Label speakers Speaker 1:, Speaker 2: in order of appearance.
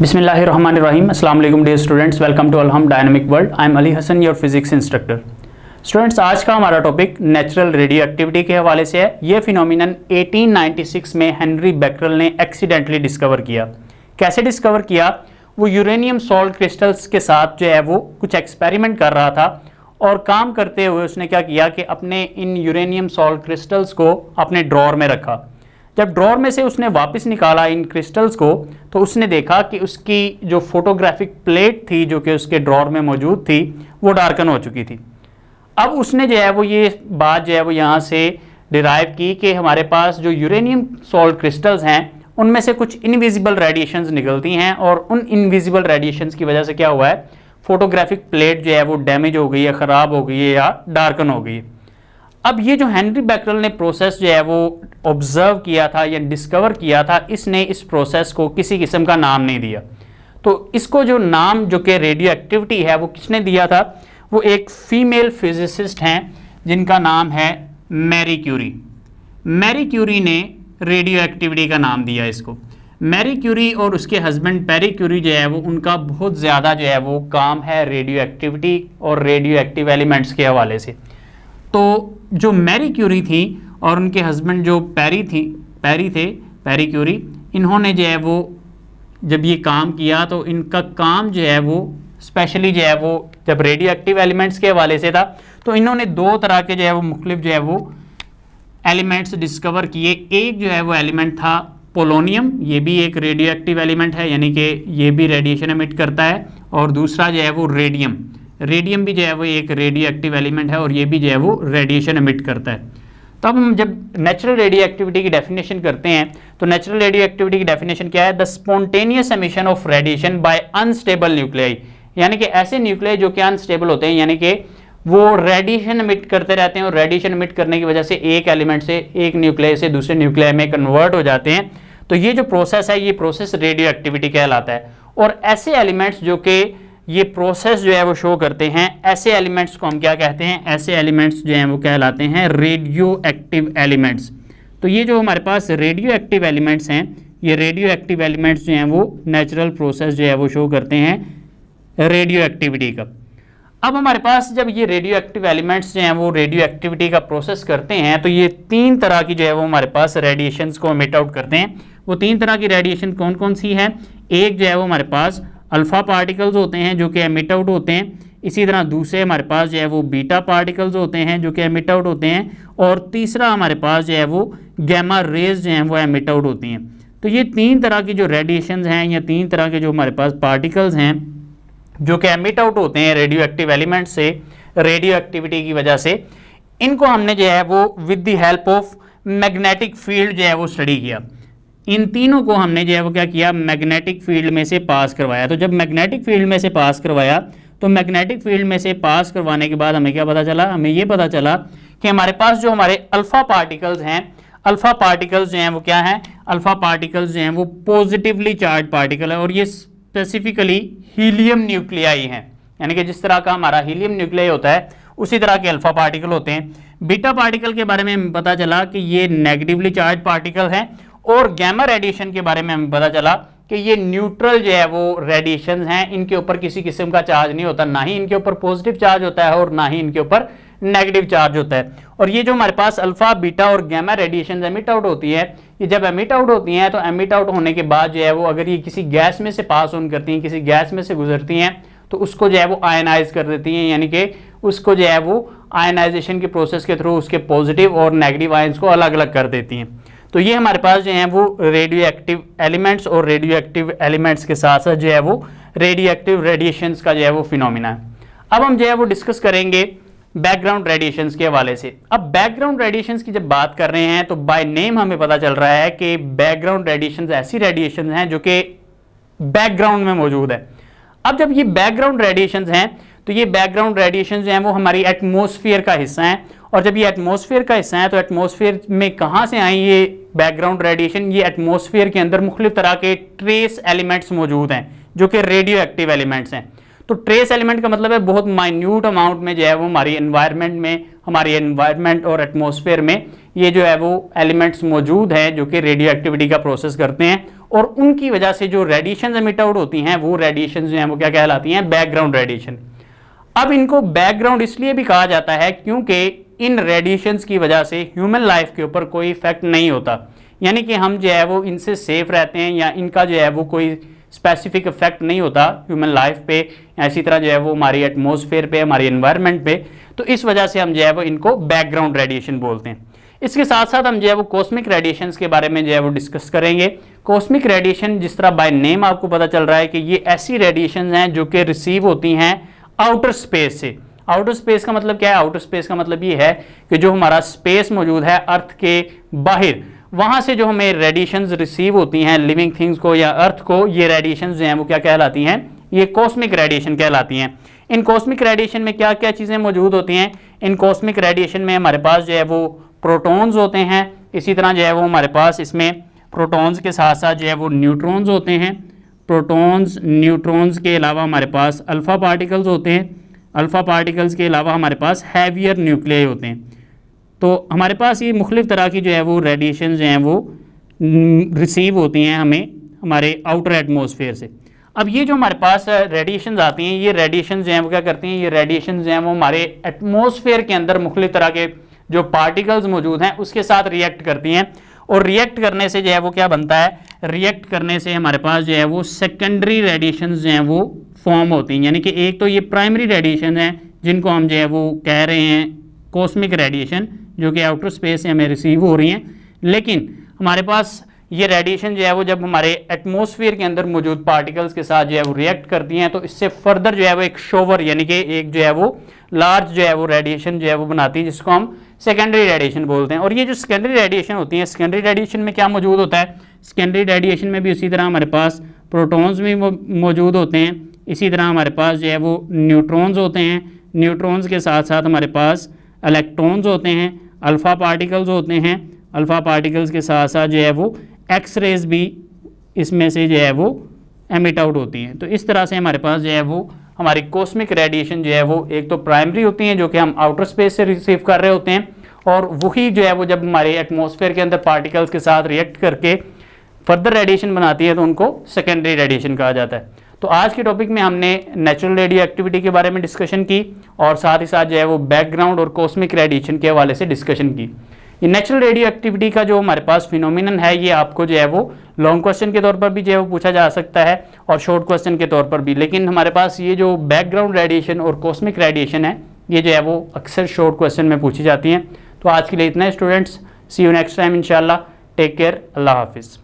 Speaker 1: बिसमीम अल्लाम dear students welcome to Alham dynamic world I am Ali Hasan your physics instructor students आज का हमारा टॉपिक नेचुरल रेडियो एक्टिविटी के हवाले से है ये फिनोमिनन 1896 में हेनरी बैकरल ने एक्सीडेंटली डिस्कवर किया कैसे डिस्कवर किया वो यूरेनियम सॉल्ट क्रिस्टल्स के साथ जो है वो कुछ एक्सपेरिमेंट कर रहा था और काम करते हुए उसने क्या किया कि अपने इन यूरेनियम सॉल्ट क्रिस्टल्स को अपने ड्रॉर में रखा जब ड्रॉर में से उसने वापस निकाला इन क्रिस्टल्स को तो उसने देखा कि उसकी जो फोटोग्राफिक प्लेट थी जो कि उसके ड्रॉर में मौजूद थी वो डार्कन हो चुकी थी अब उसने जो है वो ये बात जो है वो यहाँ से डिराइव की कि हमारे पास जो यूरेनियम सॉल्ट क्रिस्टल्स हैं उनमें से कुछ इनविजिबल रेडिएशंस निकलती हैं और उन इनविजिबल रेडिएशंस की वजह से क्या हुआ है फोटोग्राफिक प्लेट जो है वो डैमेज हो गई है ख़राब हो गई है या डार्कन हो गई है अब ये जो हैंनरी बैकरल ने प्रोसेस जो है वो ऑब्ज़र्व किया था या डिस्कवर किया था इसने इस प्रोसेस को किसी किस्म का नाम नहीं दिया तो इसको जो नाम जो कि रेडियो एक्टिविटी है वो किसने दिया था वो एक फ़ीमेल फिजिसिस्ट हैं जिनका नाम है मैरी क्यूरी मैरी क्यूरी ने रेडियो एक्टिविटी का नाम दिया इसको मैरी क्यूरी और उसके हस्बैंड पेरी क्यूरी जो है वो उनका बहुत ज़्यादा जो है वो काम है रेडियो एक्टिविटी और रेडियो एक्टिव एलिमेंट्स के हवाले से तो जो मैरी क्यूरी थी और उनके हस्बैंड जो पैरी थी पैरी थे पैरी क्यूरी इन्होंने जो है वो जब ये काम किया तो इनका काम जो है वो स्पेशली जो है वो जब रेडियो एक्टिव एलिमेंट्स के हवाले से था तो इन्होंने दो तरह के जो है वो मुख्तलिफ जो है वो एलिमेंट्स डिस्कवर किए एक जो है वो एलिमेंट था पोलोनियम ये भी एक रेडियो एक्टिव एलिमेंट है यानी कि ये भी रेडिएशन एमिट करता है और दूसरा जो है वो रेडियम रेडियम भी जो है वो एक रेडियो एक्टिव एलिमेंट है और ये भी जो है वो रेडिएशन एमिट करता है तो अब हम जब नेचुरल रेडियो एक्टिविटी की डेफिनेशन करते हैं तो नेचुरल रेडियो एक्टिविटी की डेफिनेशन क्या है the spontaneous emission of radiation by unstable nuclei यानी कि ऐसे न्यूक्लियाई जो कि अनस्टेबल होते हैं यानी कि वो रेडिएशन एमिट करते रहते हैं और रेडिएशन एमिट करने की वजह से एक एलिमेंट से एक न्यूक्लियाई से दूसरे न्यूक्लियाई में कन्वर्ट हो जाते हैं तो ये जो प्रोसेस है ये प्रोसेस रेडियो एक्टिविटी कहलाता है और ऐसे एलिमेंट्स जो कि ये प्रोसेस जो है वो शो करते हैं ऐसे एलिमेंट्स को हम क्या कहते हैं ऐसे एलिमेंट्स जो हैं वो कहलाते हैं रेडियो एक्टिव एलिमेंट्स तो ये जो हमारे पास रेडियो एक्टिव एलिमेंट्स हैं ये रेडियो एक्टिव एलिमेंट्स जो हैं वो नेचुरल प्रोसेस जो है वो शो करते हैं रेडियो एक्टिविटी का अब हमारे पास जब ये रेडियो एक्टिव एलिमेंट्स जो हैं वो रेडियो एक्टिविटी का प्रोसेस करते हैं तो ये तीन तरह की जो है वो हमारे पास रेडिएशन को मिट आउट करते हैं वो तीन तरह की रेडिएशन कौन कौन सी है एक जो है वो हमारे पास अल्फ़ा पार्टिकल्स होते हैं जो कि एमिट आउट होते हैं इसी तरह दूसरे हमारे पास जो है वो बीटा पार्टिकल्स होते हैं जो कि एमिट आउट होते हैं और तीसरा हमारे पास जो है वो गैमा रेज जो हैं वो एमिट आउट होती हैं तो ये तीन तरह की जो रेडिएशन हैं या तीन तरह के जो हमारे पास पार्टिकल्स हैं जो कि एमिट आउट होते हैं रेडियो एक्टिव एलिमेंट से रेडियो एक्टिविटी की वजह से इनको हमने जो है वो with the help of magnetic field जो है वो स्टडी किया इन तीनों को हमने जो है वो क्या किया मैग्नेटिक फील्ड में से पास करवाया तो जब मैग्नेटिक फील्ड में से पास करवाया तो मैग्नेटिक फील्ड में से पास करवाने के बाद हमें क्या पता चला हमें ये पता चला कि हमारे पास जो हमारे अल्फ़ा पार्टिकल्स हैं अल्फ़ा पार्टिकल्स जो हैं वो क्या हैं अल्फ़ा पार्टिकल्स जो हैं वो पॉजिटिवली चार्ज पार्टिकल है और ये स्पेसिफिकली हीलियम न्यूक्लियाई हैं यानी कि जिस तरह का हमारा हीलियम न्यूक्लियाई होता है उसी तरह के अल्फ़ा पार्टिकल होते हैं बीटा पार्टिकल के बारे में पता चला कि ये नेगेटिवली चार्ज पार्टिकल हैं और गैमा रेडिएशन के बारे में हमें पता चला कि ये न्यूट्रल जो है वो रेडिएशन हैं इनके ऊपर किसी किस्म का चार्ज नहीं होता ना ही इनके ऊपर पॉजिटिव चार्ज होता है और ना ही इनके ऊपर नेगेटिव चार्ज होता है और ये जो हमारे पास अल्फा बीटा और गैमा रेडिएशन एमिट आउट होती है ये जब एमिट आउट होती हैं तो एमिट आउट होने के बाद जो है वो अगर ये किसी गैस में से पास ऑन करती हैं किसी गैस में से गुजरती हैं तो उसको जो है वो आयनाइज कर देती हैं यानी कि उसको जो है वो आयनाइजेशन के प्रोसेस के थ्रू उसके पॉजिटिव और नेगेटिव आयन्स को अलग अलग कर देती हैं तो ये हमारे पास जो है वो रेडियो एक्टिव एलिमेंट्स और रेडियो एक्टिव एलिमेंट्स के साथ साथ जो है वो रेडियो एक्टिव रेडिएशंस का जो है वो फिनोमिना है अब हम जो है वो डिस्कस करेंगे बैकग्राउंड रेडिएशंस के हवाले से अब बैकग्राउंड रेडिएशंस की जब बात कर रहे हैं तो बाय नेम हमें पता चल रहा है कि बैकग्राउंड रेडिएशन ऐसी रेडिएशन हैं जो कि बैकग्राउंड में मौजूद है अब जब ये बैकग्राउंड रेडिएशन हैं तो ये बैकग्राउंड रेडिएशन जो हैं वो हमारी एटमोसफियर का हिस्सा हैं और जब ये एटमॉस्फेयर का हिस्सा है तो एटमोसफेयर में कहाँ से आए ये बैकग्राउंड रेडिएशन ये एटमॉस्फेयर के अंदर मुख्तलिफ तरह के ट्रेस एलिमेंट्स मौजूद हैं जो कि रेडियो एक्टिव एलिमेंट्स हैं तो ट्रेस एलिमेंट का मतलब है बहुत माइन्यूट अमाउंट में जो है वो हमारी एनवायरनमेंट में हमारे एनवायरनमेंट और एटमोसफेयर में ये जो है वो एलिमेंट्स मौजूद हैं जो कि रेडियो एक्टिविटी का प्रोसेस करते हैं और उनकी वजह से जो रेडिएशन एमिट आउट होती हैं वो रेडिएशन जो हैं वो क्या कहलाती हैं बैकग्राउंड रेडिएशन अब इनको बैकग्राउंड इसलिए भी कहा जाता है क्योंकि इन रेडिएशन की वजह से ह्यूमन लाइफ के ऊपर कोई इफेक्ट नहीं होता यानी कि हम जो है वो इनसे सेफ रहते हैं या इनका जो है वो कोई स्पेसिफिक इफेक्ट नहीं होता ह्यूमन लाइफ पे इसी तरह जो है वो हमारी एटमोसफेयर पे हमारी इन्वायरमेंट पे तो इस वजह से हम जो है वो इनको बैकग्राउंड रेडिएशन बोलते हैं इसके साथ साथ हम जो है वो कॉस्मिक रेडिएशन के बारे में जो है वो डिस्कस करेंगे कॉस्मिक रेडिएशन जिस तरह बाय नेम आपको पता चल रहा है कि ये ऐसी रेडिएशन हैं जो कि रिसीव होती हैं आउटर स्पेस से आउटर स्पेस का मतलब क्या है आउटर स्पेस का मतलब ये है कि जो हमारा स्पेस मौजूद है अर्थ के बाहर वहाँ से जो हमें रेडिएशन रिसीव होती हैं लिविंग थिंग्स को या अर्थ को ये रेडिएशन जो हैं वो क्या कहलाती हैं ये कॉस्मिक रेडिएशन कहलाती हैं इन कॉस्मिक रेडिएशन में क्या क्या चीज़ें मौजूद होती हैं इन कॉस्मिक रेडिएशन में हमारे पास जो है वो प्रोटॉन्स होते हैं इसी तरह जो है वो हमारे पास इसमें प्रोटॉन्स के साथ साथ जो है वो न्यूट्रॉन्स होते हैं प्रोटॉन्स न्यूट्रॉन्स के अलावा हमारे पास अल्फ़ा पार्टिकल्स होते हैं अल्फ़ा पार्टिकल्स के अलावा हमारे पास हैवियर न्यूक्लियाई होते हैं तो हमारे पास ये मुख्तफ तरह की जो है वो रेडिएशन जो हैं वो रिसीव होती हैं हमें हमारे आउटर एटमोसफेयर से अब ये जो हमारे पास रेडिएशन आती हैं ये रेडिएशन जो हैं वो क्या करती हैं ये रेडिएशन जो हैं वो हमारे एटमोसफेयर के अंदर मुख्तु तरह के जो पार्टिकल्स मौजूद हैं उसके साथ रिएक्ट करती हैं और रिएक्ट करने से जो है वो क्या बनता है रिएक्ट करने से हमारे पास जो है वो सेकेंडरी रेडिएशन जो हैं वो फॉर्म होती हैं यानी कि एक तो ये प्राइमरी रेडिएशन है जिनको हम जो है वो कह रहे हैं कॉस्मिक रेडिएशन जो कि आउटर स्पेस से हमें रिसीव हो रही हैं लेकिन हमारे पास ये रेडिएशन जो है वो जब हमारे एटमोसफियर के अंदर मौजूद पार्टिकल्स के साथ जो है वो रिएक्ट करती हैं तो इससे फर्दर जो है वो एक शोवर यानी कि एक जो है वो लार्ज जो है वो रेडिएशन जो है वो बनाती है जिसको हम सेकेंडरी रेडिएशन बोलते हैं और ये जो सेकेंडरी रेडिएशन होती है सेकेंडरी रेडिएशन में क्या मौजूद होता है सेकेंडरी रेडिएशन में भी उसी तरह हमारे पास प्रोटोन्स भी मौजूद होते हैं इसी तरह हमारे पास जो है वो न्यूट्रॉन्स होते हैं न्यूट्रॉन्स के साथ साथ हमारे पास इलेक्ट्रॉन्स होते हैं अल्फ़ा पार्टिकल्स होते हैं अल्फ़ा पार्टिकल्स के साथ साथ जो है वो एक्स रेज भी इसमें से जो है वो एमिट आउट होती हैं तो इस तरह से हमारे पास जो है वो हमारी कॉस्मिक रेडिएशन जो है वो एक तो प्राइमरी होती हैं जो कि हम आउटर स्पेस से रिसीव कर रहे होते हैं और वही जो है वो जब हमारे एटमोसफेयर के अंदर पार्टिकल्स के साथ रिएक्ट करके फर्दर रेडिएशन बनाती है तो उनको सेकेंडरी रेडिएशन कहा जाता है तो आज के टॉपिक में हमने नेचुरल रेडियो एक्टिविटी के बारे में डिस्कशन की और साथ ही साथ जो है वो बैकग्राउंड और कॉस्मिक रेडिएशन के हवाले से डिस्कशन की ये नेचुरल रेडियो एक्टिविटी का जो हमारे पास फिनोमिनन है ये आपको जो है वो लॉन्ग क्वेश्चन के तौर पर भी जो है वो पूछा जा सकता है और शॉर्ट क्वेश्चन के तौर पर भी लेकिन हमारे पास ये जो बैकग्राउंड रेडिएशन और कॉस्मिक रेडिएशन है ये जो है वो अक्सर शॉर्ट क्वेश्चन में पूछी जाती हैं तो आज के लिए इतना students see you next time in take care अल्लाह हाफिज़